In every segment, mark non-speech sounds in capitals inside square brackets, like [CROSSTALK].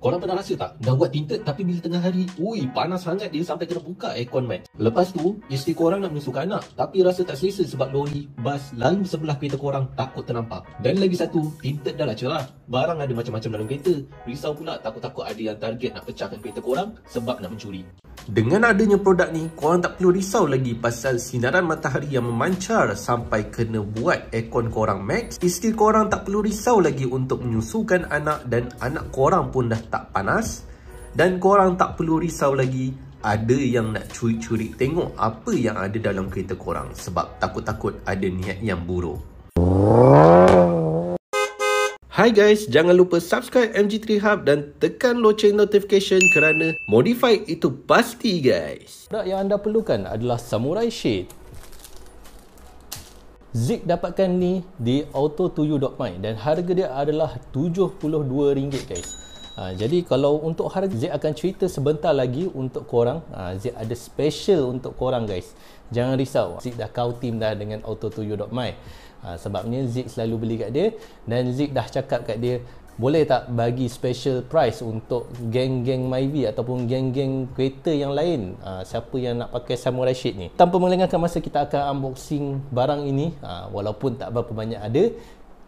Korang pernah rasa tak? Dah buat tinted tapi bila tengah hari, ui panas sangat dia sampai kena buka aircon mat. Lepas tu, isteri korang nak menyusukan anak tapi rasa tak selesa sebab lori, bas lalu sebelah kereta korang takut terlampak. Dan lagi satu, tinted dah lah cerah. Barang ada macam-macam dalam kereta. Risau pula takut-takut ada yang target nak pecahkan kereta korang sebab nak mencuri. Dengan adanya produk ni, korang tak perlu risau lagi pasal sinaran matahari yang memancar sampai kena buat aircon korang max. Isteri korang tak perlu risau lagi untuk menyusukan anak dan anak korang pun dah tak panas dan korang tak perlu risau lagi ada yang nak curi-curi tengok apa yang ada dalam kereta korang sebab takut-takut ada niat yang buruk. Hi guys, jangan lupa subscribe MG3 Hub dan tekan loceng notification kerana modify itu pasti guys. Produk yang anda perlukan adalah Samurai Shade. Zik dapatkan ni di autotuyu.my dan harga dia adalah RM72 guys. Ha, jadi kalau untuk harga Z akan cerita sebentar lagi untuk korang. Ha, Z ada special untuk korang guys. Jangan risau. Z dah kau tim dah dengan auto Ha, sebabnya Z selalu beli kat dia dan Z dah cakap kat dia boleh tak bagi special price untuk geng-geng Myvi ataupun geng-geng kereta yang lain ha, siapa yang nak pakai Samurai Shade ni tanpa melengahkan masa kita akan unboxing barang ini ha, walaupun tak berapa banyak ada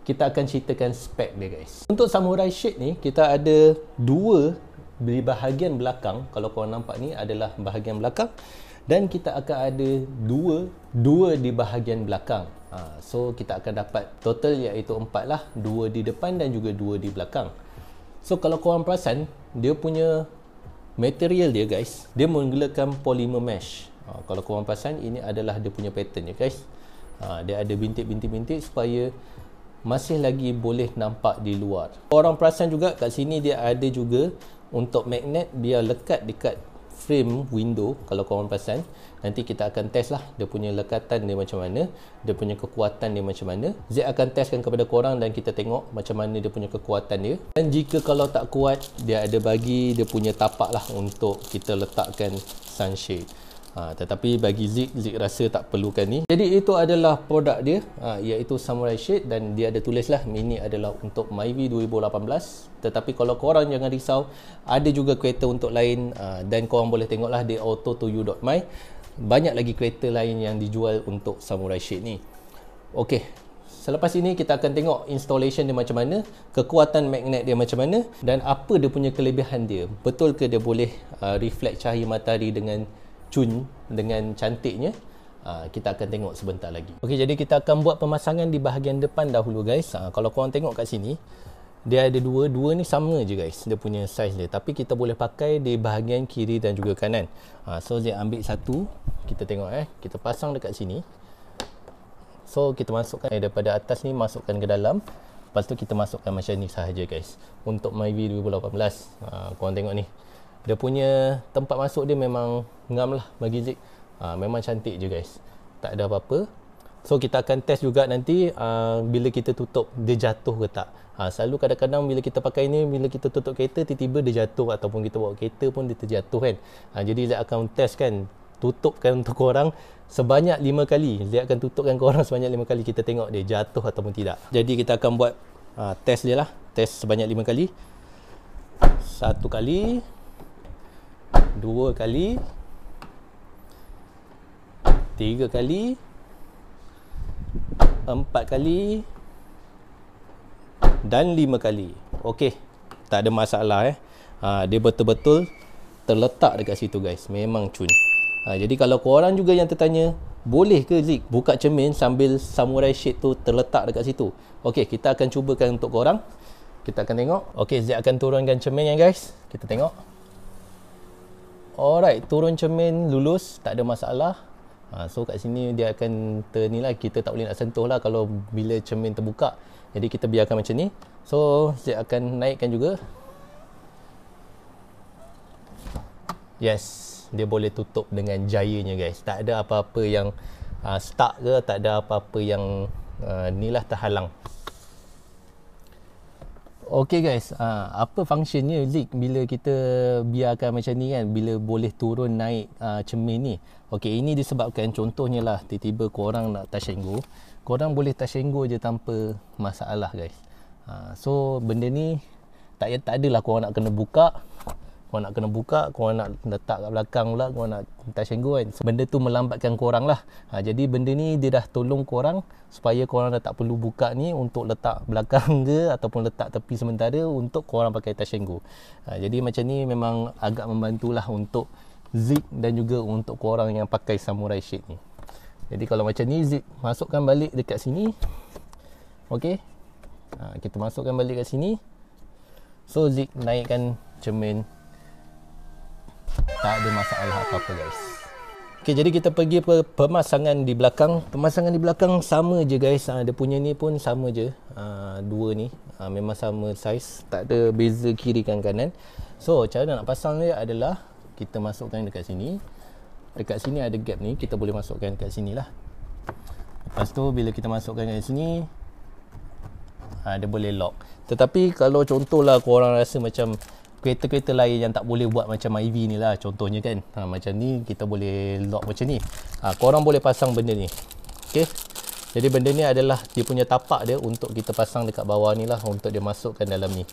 kita akan ceritakan spek dia guys untuk samurai shade ni kita ada dua di bahagian belakang kalau korang nampak ni adalah bahagian belakang dan kita akan ada dua dua di bahagian belakang ha, so kita akan dapat total iaitu empat lah dua di depan dan juga dua di belakang so kalau korang perasan dia punya material dia guys dia menggunakan polymer mesh ha, kalau korang perasan ini adalah dia punya pattern ya guys ha, dia ada bintik-bintik-bintik supaya masih lagi boleh nampak di luar. Orang perasan juga kat sini dia ada juga untuk magnet dia lekat dekat frame window kalau korang perasan nanti kita akan test lah dia punya lekatan dia macam mana dia punya kekuatan dia macam mana Z akan testkan kepada korang dan kita tengok macam mana dia punya kekuatan dia dan jika kalau tak kuat dia ada bagi dia punya tapak lah untuk kita letakkan sunshade ha, tetapi bagi Zik Zik rasa tak perlukan ni jadi itu adalah produk dia ha, iaitu Samurai Shade dan dia ada tulis lah mini adalah untuk Myvi 2018 tetapi kalau korang jangan risau ada juga kereta untuk lain ha, dan korang boleh tengok lah di auto2u.my banyak lagi kereta lain yang dijual untuk Samurai Shade ni Okey, Selepas ini kita akan tengok installation dia macam mana, kekuatan magnet dia macam mana dan apa dia punya kelebihan dia. Betul ke dia boleh uh, reflect cahaya matahari dengan cun dengan cantiknya Aa, ah, kita akan tengok sebentar lagi Okey, jadi kita akan buat pemasangan di bahagian depan dahulu guys Aa, ah, kalau korang tengok kat sini dia ada dua, dua ni sama je guys dia punya size dia, tapi kita boleh pakai di bahagian kiri dan juga kanan Aa, ah, so saya ambil satu kita tengok eh, kita pasang dekat sini so kita masukkan eh, daripada atas ni, masukkan ke dalam lepas tu kita masukkan macam ni sahaja guys untuk MyV 2018 Aa, korang tengok ni, dia punya tempat masuk dia memang ngam lah bagi Zik ha, memang cantik je guys tak ada apa-apa so kita akan test juga nanti ha, bila kita tutup dia jatuh ke tak ha, selalu kadang-kadang bila kita pakai ni bila kita tutup kereta tiba-tiba dia jatuh ataupun kita bawa kereta pun dia terjatuh kan ha, jadi Zik akan test kan tutupkan [LAUGHS] untuk korang sebanyak 5 kali dia akan tutupkan korang [LAUGHS] sebanyak 5 kali kita tengok dia jatuh ataupun tidak jadi kita akan buat uh, test dia lah test sebanyak 5 kali satu kali dua kali tiga kali empat kali dan lima kali Okey, tak ada masalah eh ha, dia betul-betul terletak dekat situ guys memang cun ha, jadi kalau korang juga yang tertanya boleh ke Zik buka cermin sambil samurai shade tu terletak dekat situ Okey, kita akan cubakan untuk korang kita akan tengok Okey, Zik akan turunkan cermin ya guys kita tengok Alright, turun cermin lulus tak ada masalah. Ha, so kat sini dia akan ter lah kita tak boleh nak sentuh lah kalau bila cermin terbuka. Jadi kita biarkan macam ni. So saya akan naikkan juga. Yes, dia boleh tutup dengan jayanya guys. Tak ada apa-apa yang uh, stuck ke, tak ada apa-apa yang uh, ni lah terhalang. Okay guys, ha, apa fungsinya leak bila kita biarkan macam ni kan Bila boleh turun naik ha, cermin ni Okay, ini disebabkan contohnya lah Tiba-tiba korang nak touch and go Korang boleh touch and go je tanpa masalah guys ha, So, benda ni tak, tak adalah korang nak kena buka kau nak kena buka kau nak letak kat belakang pula kau nak touch and go kan so, benda tu melambatkan kau orang lah ha, jadi benda ni dia dah tolong orang supaya korang dah tak perlu buka ni untuk letak [LAUGHS] belakang ke ataupun letak tepi sementara untuk kau orang pakai touch and go ha, jadi macam ni memang agak membantulah untuk zip dan juga untuk kau orang yang pakai samurai shade ni jadi kalau macam ni zip masukkan balik dekat sini ok ha, kita masukkan balik kat sini so zip naikkan cermin tak ada masalah apa-apa guys. Okey jadi kita pergi ke pemasangan di belakang. Pemasangan di belakang sama je guys. Ha, dia punya ni pun sama je. Ha, dua ni ha, memang sama saiz. Tak ada beza kiri dan kanan. So cara nak pasang dia adalah kita masukkan dekat sini. Dekat sini ada gap ni. Kita boleh masukkan dekat sini lah. Lepas tu bila kita masukkan dekat sini. Ha, dia boleh lock. Tetapi kalau contohlah korang rasa macam kereta-kereta lain yang tak boleh buat macam IV ni lah contohnya kan ha, macam ni kita boleh lock macam ni ha, korang boleh pasang benda ni ok jadi benda ni adalah dia punya tapak dia untuk kita pasang dekat bawah ni lah untuk dia masukkan dalam ni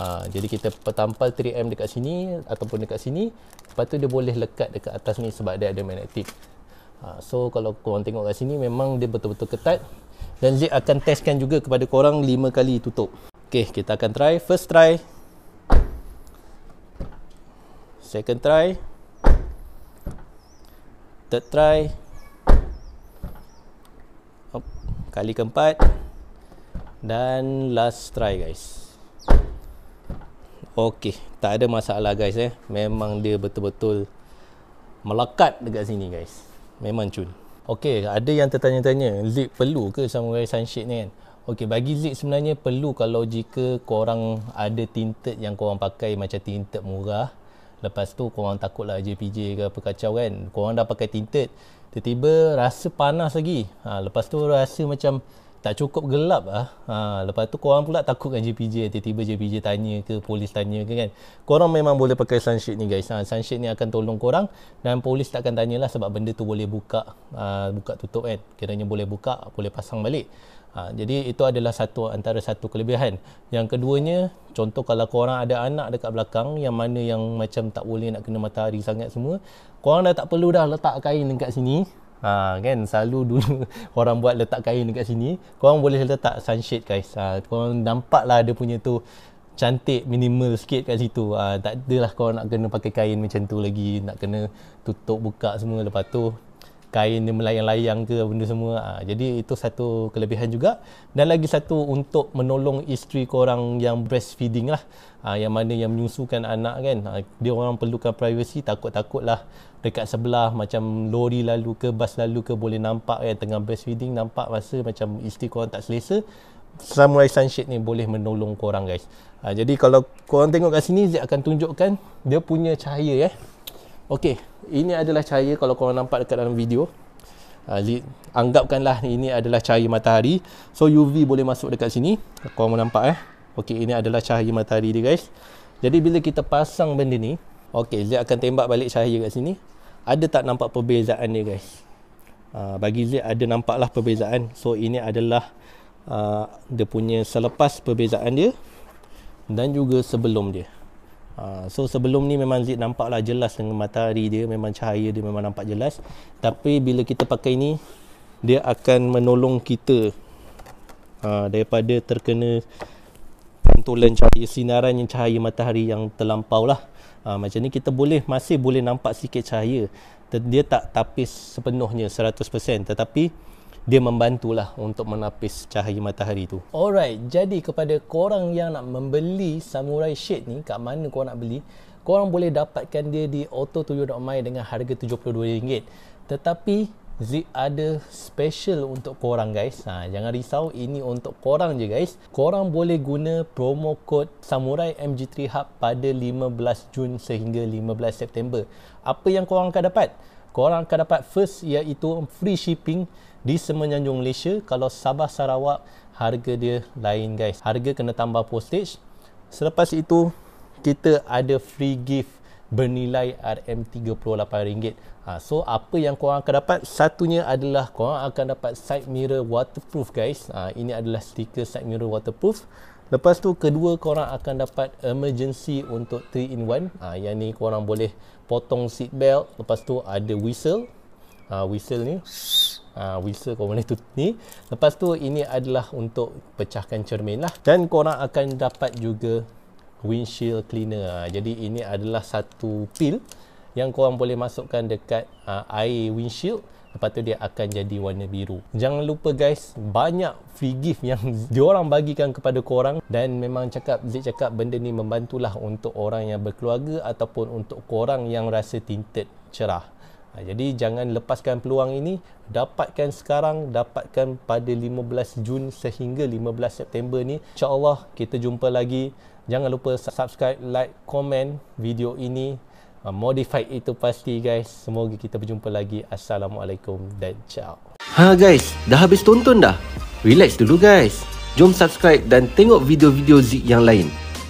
ha, jadi kita tampal 3M dekat sini ataupun dekat sini lepas tu dia boleh lekat dekat atas ni sebab dia ada magnetik ha, so kalau korang tengok kat sini memang dia betul-betul ketat dan Zik akan testkan juga kepada korang 5 kali tutup ok kita akan try first try second try third try Hop. kali keempat dan last try guys Okey, tak ada masalah guys eh. Memang dia betul-betul melekat dekat sini guys. Memang cun. Okey, ada yang tertanya-tanya, Zip perlu ke Samurai Sunshade ni kan? Okey, bagi Zip sebenarnya perlu kalau jika korang ada tinted yang korang pakai macam tinted murah Lepas tu korang takut lah JPJ ke apa kacau kan Korang dah pakai tinted Tiba-tiba rasa panas lagi ha, Lepas tu rasa macam tak cukup gelap ah. Ha, lepas tu korang pula takut kan JPJ Tiba-tiba JPJ tanya ke polis tanya ke kan Korang memang boleh pakai sunshade ni guys ha, Sunshade ni akan tolong korang Dan polis tak takkan tanyalah sebab benda tu boleh buka ha, Buka tutup kan Kiranya boleh buka boleh pasang balik Ha, jadi itu adalah satu antara satu kelebihan. Yang keduanya, contoh kalau korang ada anak dekat belakang yang mana yang macam tak boleh nak kena matahari sangat semua, korang dah tak perlu dah letak kain dekat sini. Ha, kan selalu dulu [LAUGHS] orang buat letak kain dekat sini korang boleh letak sunshade guys ha, korang nampak lah dia punya tu cantik minimal sikit kat situ ha, tak adalah korang nak kena pakai kain macam tu lagi nak kena tutup buka semua lepas tu kain dia melayang-layang ke benda semua ha, jadi itu satu kelebihan juga dan lagi satu untuk menolong isteri korang yang breastfeeding lah ha, yang mana yang menyusukan anak kan ha, dia orang perlukan privacy takut-takut lah dekat sebelah macam lori lalu ke bas lalu ke boleh nampak kan tengah breastfeeding nampak masa macam isteri korang tak selesa Samurai Sunshade ni boleh menolong korang guys ha, jadi kalau korang tengok kat sini Zik akan tunjukkan dia punya cahaya eh Okey, ini adalah cahaya kalau korang nampak dekat dalam video. Uh, anggapkanlah ini adalah cahaya matahari. So UV boleh masuk dekat sini. Korang nampak eh. Okey, ini adalah cahaya matahari dia guys. Jadi bila kita pasang benda ni, okey, dia akan tembak balik cahaya kat sini. Ada tak nampak perbezaan dia guys? Uh, bagi Z ada nampaklah perbezaan. So ini adalah uh, dia punya selepas perbezaan dia dan juga sebelum dia. Ah, so sebelum ni memang Zid nampaklah jelas dengan matahari dia memang cahaya dia memang nampak jelas tapi bila kita pakai ni dia akan menolong kita uh, daripada terkena pantulan cahaya sinaran yang cahaya matahari yang terlampau lah uh, macam ni kita boleh masih boleh nampak sikit cahaya dia tak tapis sepenuhnya 100% tetapi dia membantulah untuk menapis cahaya matahari tu. Alright, jadi kepada korang yang nak membeli Samurai Shade ni, kat mana korang nak beli, korang boleh dapatkan dia di auto7.my dengan harga RM72. Tetapi, Zip ada special untuk korang guys. Ha, jangan risau, ini untuk korang je guys. Korang boleh guna promo kod Samurai MG3 Hub pada 15 Jun sehingga 15 September. Apa yang korang akan dapat? Korang akan dapat first iaitu free shipping di semenanjung Malaysia kalau Sabah Sarawak harga dia lain guys harga kena tambah postage selepas itu kita ada free gift bernilai RM38 ha, so apa yang korang akan dapat satunya adalah korang akan dapat side mirror waterproof guys ha, ini adalah stiker side mirror waterproof lepas tu kedua korang akan dapat emergency untuk 3-in-1 ha, yang ni korang boleh potong seat belt lepas tu ada whistle ha, whistle ni uh, Wilson kau boleh tutup ni lepas tu ini adalah untuk pecahkan cermin lah dan korang akan dapat juga windshield cleaner ah, jadi ini adalah satu pil yang korang boleh masukkan dekat uh, air windshield lepas tu dia akan jadi warna biru jangan lupa guys banyak free gift yang [LAUGHS] diorang bagikan kepada korang dan memang cakap Zik cakap benda ni membantulah untuk orang yang berkeluarga ataupun untuk korang yang rasa tinted cerah Ha, jadi jangan lepaskan peluang ini. Dapatkan sekarang, dapatkan pada 15 Jun sehingga 15 September ni. InsyaAllah kita jumpa lagi. Jangan lupa subscribe, like, komen video ini. Ha, modify itu pasti guys. Semoga kita berjumpa lagi. Assalamualaikum dan ciao. Ha guys, dah habis tonton dah? Relax dulu guys. Jom subscribe dan tengok video-video Zik yang lain.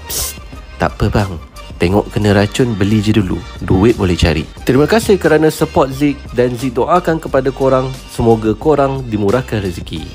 Psst, tak apa bang. Tengok kena racun beli je dulu. Duit boleh cari. Terima kasih kerana support Zik dan Zik doakan kepada korang semoga korang dimurahkan rezeki.